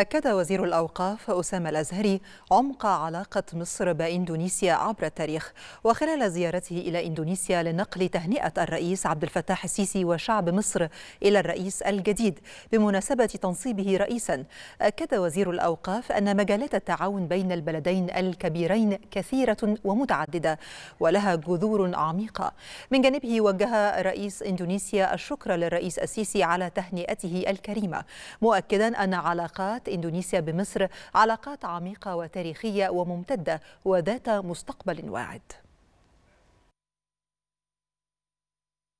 أكد وزير الأوقاف أسامة الأزهري عمق علاقة مصر بإندونيسيا عبر التاريخ وخلال زيارته إلى إندونيسيا لنقل تهنئة الرئيس عبد الفتاح السيسي وشعب مصر إلى الرئيس الجديد بمناسبة تنصيبه رئيسا أكد وزير الأوقاف أن مجالات التعاون بين البلدين الكبيرين كثيرة ومتعددة ولها جذور عميقة من جانبه وجه رئيس إندونيسيا الشكر للرئيس السيسي على تهنئته الكريمة مؤكدا أن علاقات شهدت إندونيسيا بمصر علاقات عميقة وتاريخية وممتدة وذات مستقبل واعد